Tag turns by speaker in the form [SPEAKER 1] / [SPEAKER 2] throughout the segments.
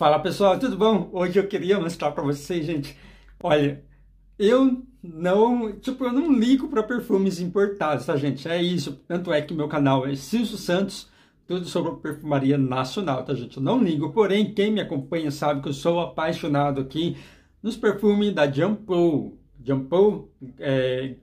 [SPEAKER 1] Fala pessoal, tudo bom? Hoje eu queria mostrar para vocês, gente. Olha, eu não, tipo, eu não ligo para perfumes importados, tá, gente? É isso. Tanto é que meu canal é Silvio Santos, tudo sobre perfumaria nacional, tá, gente? Eu não ligo. Porém, quem me acompanha sabe que eu sou apaixonado aqui nos perfumes da Jampou, Jampou é,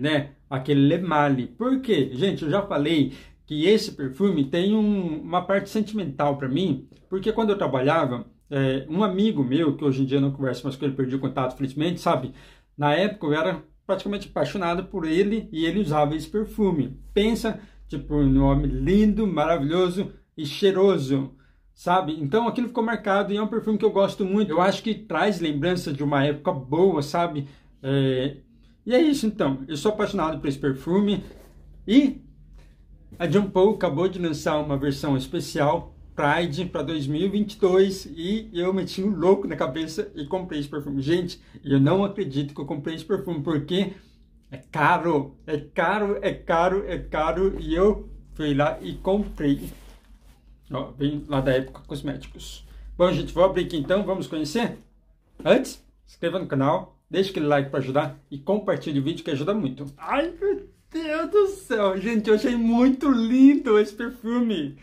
[SPEAKER 1] né? Aquele Le Male. Por quê? Gente, eu já falei que esse perfume tem um, uma parte sentimental para mim, porque quando eu trabalhava, é, um amigo meu, que hoje em dia não converso mais com ele, perdi o contato, felizmente, sabe? Na época eu era praticamente apaixonado por ele e ele usava esse perfume. Pensa, tipo, um homem lindo, maravilhoso e cheiroso, sabe? Então aquilo ficou marcado e é um perfume que eu gosto muito. Eu acho que traz lembrança de uma época boa, sabe? É... E é isso então. Eu sou apaixonado por esse perfume e a Paul acabou de lançar uma versão especial Pride para 2022 e eu meti um louco na cabeça e comprei esse perfume. Gente, eu não acredito que eu comprei esse perfume porque é caro, é caro, é caro, é caro e eu fui lá e comprei. Ó, vem lá da época cosméticos. Bom, gente, vou abrir aqui então, vamos conhecer? Antes, inscreva no canal, deixe aquele like para ajudar e compartilhe o vídeo que ajuda muito. Ai, meu Deus do céu, gente, eu achei muito lindo esse perfume.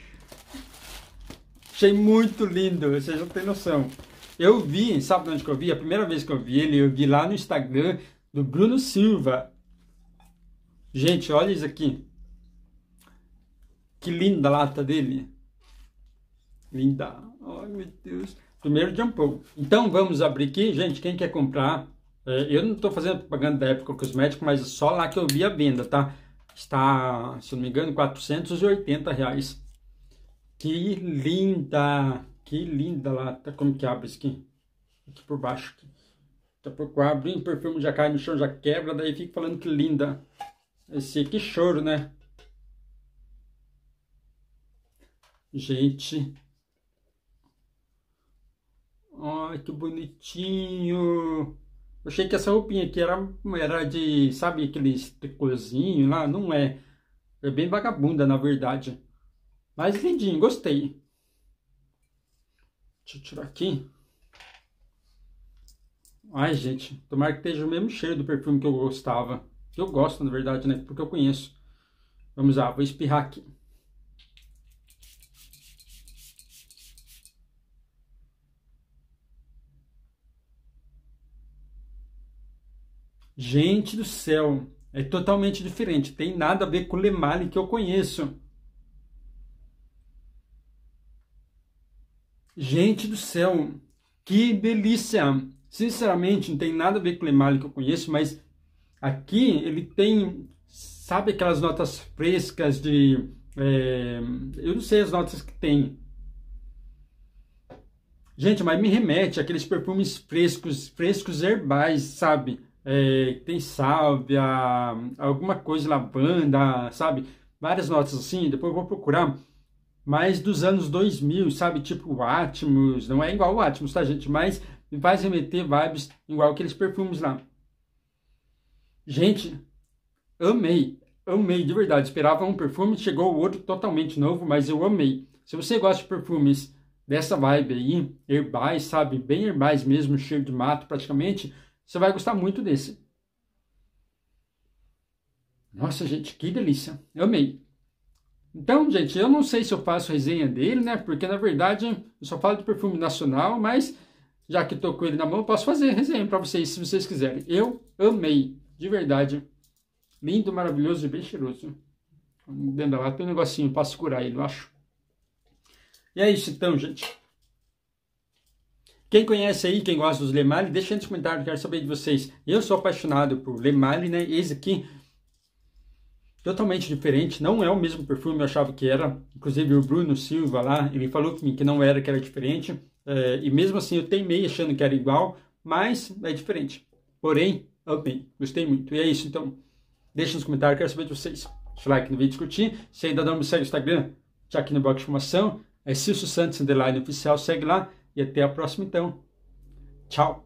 [SPEAKER 1] Achei muito lindo, vocês não têm noção. Eu vi, sabe onde que eu vi? A primeira vez que eu vi ele, eu vi lá no Instagram do Bruno Silva. Gente, olha isso aqui. Que linda a lata dele. Linda. Ai, oh, meu Deus. Primeiro de um pouco. Então, vamos abrir aqui. Gente, quem quer comprar eh, eu não estou fazendo propaganda da época cosmética, mas só lá que eu vi a venda, tá? Está, se não me engano, 480 reais. Que linda! Que linda lata! Como que abre isso aqui? Aqui por baixo. Aqui. Tá por abrindo, o perfume já cai no chão, já quebra, daí fica falando que linda. Esse que choro, né? Gente. Ai, que bonitinho! Eu achei que essa roupinha aqui era, era de, sabe, aqueles tricôzinho lá, não é. É bem vagabunda, na verdade. Mas lindinho, gostei. Deixa eu tirar aqui. Ai, gente, tomara que esteja o mesmo cheiro do perfume que eu gostava. Que eu gosto, na verdade, né? Porque eu conheço. Vamos lá, vou espirrar aqui. Gente do céu, é totalmente diferente. Tem nada a ver com o Lemale que eu conheço. Gente do céu, que delícia! Sinceramente, não tem nada a ver com o Lemale que eu conheço, mas aqui ele tem, sabe aquelas notas frescas de... É, eu não sei as notas que tem, Gente, mas me remete àqueles perfumes frescos, frescos herbais, sabe? é, tem salvia alguma coisa lavanda, sabe? Várias notas assim, depois eu vou procurar. Mas dos anos 2000, sabe? Tipo o Atmos, não é igual o Atmos, tá, gente? Mas faz remeter vibes igual aqueles perfumes lá. Gente, amei, amei de verdade. Esperava um perfume, chegou outro totalmente novo, mas eu amei. Se você gosta de perfumes dessa vibe aí, herbais, sabe? Bem herbais mesmo, cheiro de mato praticamente você vai gostar muito desse. Nossa, gente, que delícia. Eu amei. Então, gente, eu não sei se eu faço resenha dele, né? Porque, na verdade, eu só falo de perfume nacional, mas já que estou com ele na mão, posso fazer resenha para vocês, se vocês quiserem. Eu amei, de verdade. Lindo, maravilhoso e bem cheiroso. Dentro da lata tem um negocinho para segurar ele, eu acho. E é isso então, gente. Quem conhece aí, quem gosta dos Lemali, deixa aí nos comentários, quero saber de vocês. Eu sou apaixonado por Lemali, né? Esse aqui, totalmente diferente, não é o mesmo perfume, eu achava que era. Inclusive o Bruno Silva lá, ele falou pra mim que não era, que era diferente. É, e mesmo assim eu teimei achando que era igual, mas é diferente. Porém, amei, gostei muito. E é isso, então deixa nos comentários, quero saber de vocês. Deixa o like no vídeo, curtir. Se ainda não me segue no Instagram, já aqui no box de informação, é Silso Santos Underline Oficial, segue lá e até a próxima então. Tchau!